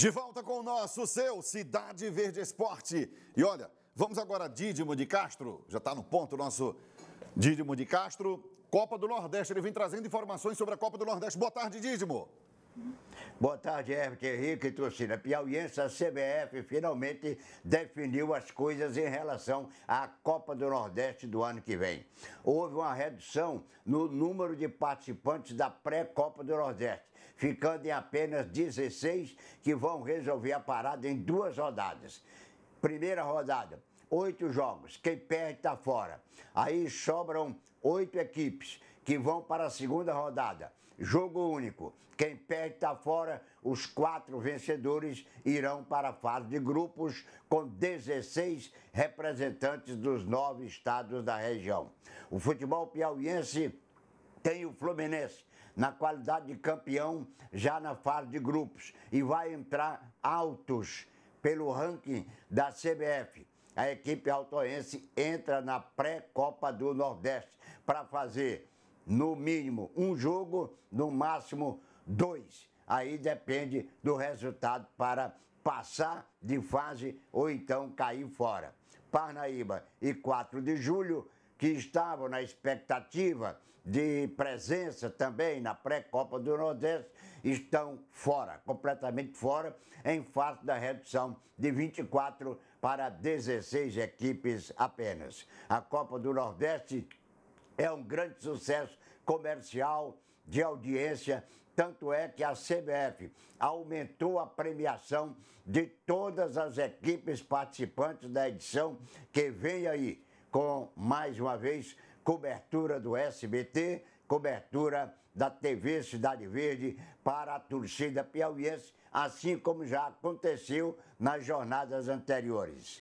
De volta com o nosso, seu Cidade Verde Esporte. E olha, vamos agora a Dídimo de Castro. Já está no ponto o nosso Dídimo de Castro. Copa do Nordeste, ele vem trazendo informações sobre a Copa do Nordeste. Boa tarde, Dídimo. Boa tarde, Herbert Henrique e torcida piauiense. A CBF finalmente definiu as coisas em relação à Copa do Nordeste do ano que vem. Houve uma redução no número de participantes da pré-Copa do Nordeste ficando em apenas 16 que vão resolver a parada em duas rodadas. Primeira rodada, oito jogos, quem perde está fora. Aí sobram oito equipes que vão para a segunda rodada. Jogo único. Quem perde está fora. Os quatro vencedores irão para a fase de grupos com 16 representantes dos nove estados da região. O futebol piauiense tem o Fluminense na qualidade de campeão já na fase de grupos e vai entrar altos pelo ranking da CBF. A equipe altoense entra na pré-Copa do Nordeste para fazer no mínimo um jogo, no máximo dois. Aí depende do resultado para passar de fase ou então cair fora. Parnaíba e 4 de julho que estavam na expectativa de presença também na pré-Copa do Nordeste, estão fora, completamente fora, em face da redução de 24 para 16 equipes apenas. A Copa do Nordeste é um grande sucesso comercial, de audiência, tanto é que a CBF aumentou a premiação de todas as equipes participantes da edição que vem aí com, mais uma vez, cobertura do SBT, cobertura da TV Cidade Verde para a torcida piauiense, assim como já aconteceu nas jornadas anteriores.